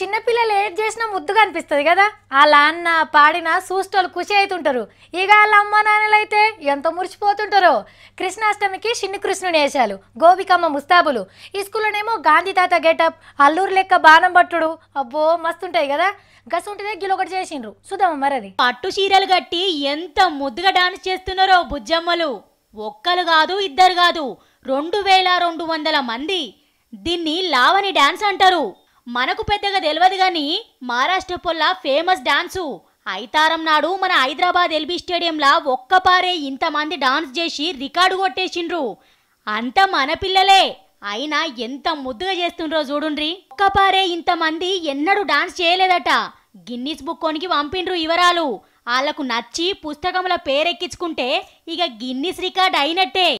చిన్నపిల్లలు ఏడ్ చేసినా ముద్దుగా అనిపిస్తుంది కదా అలా అన్న పాడిన చూసేటోళ్ళు ఖుషి అవుతుంటారు ఇక వాళ్ళ అమ్మ అయితే ఎంత మురిసిపోతుంటారో కృష్ణాష్టమికి చిన్ని కృష్ణుని వేషాలు గోపికమ్మ ముస్తాబులు స్కూల్లోనేమో గాంధీ తాత గెటప్ అల్లూరు లెక్క బాణం పట్టుడు అబ్బో మస్తుంటాయి కదా గసుంటిదే గిలొకటి చేసిండ్రు చూద్దామా మరది పట్టు చీరలు కట్టి ఎంత ముద్దుగా డాన్స్ చేస్తున్నారో బుజ్జమ్మలు ఒక్కలు కాదు ఇద్దరు కాదు రెండు వేల రెండు వందల మంది దీన్ని లావణి డాన్స్ అంటారు మనకు పెద్దగా తెలియదు కానీ మహారాష్ట్ర పొల్ల ఫేమస్ డాన్సు ఐతారం నాడు మన హైదరాబాద్ ఎల్బీ స్టేడియంలా ఒక్కపారే ఇంతమంది డాన్స్ చేసి రికార్డు కొట్టేసిండ్రు అంత మన పిల్లలే అయినా ఎంత ముద్దుగా చేస్తుండ్రో చూడుండ్రి ఒక్కపారే ఇంతమంది ఎన్నడూ డాన్స్ చేయలేదట గిన్నీస్ బుక్ కొనికి పంపిండ్రు వివరాలు వాళ్లకు నచ్చి పుస్తకముల పేరెక్కించుకుంటే ఇక గిన్నిస్ రికార్డ్ అయినట్టే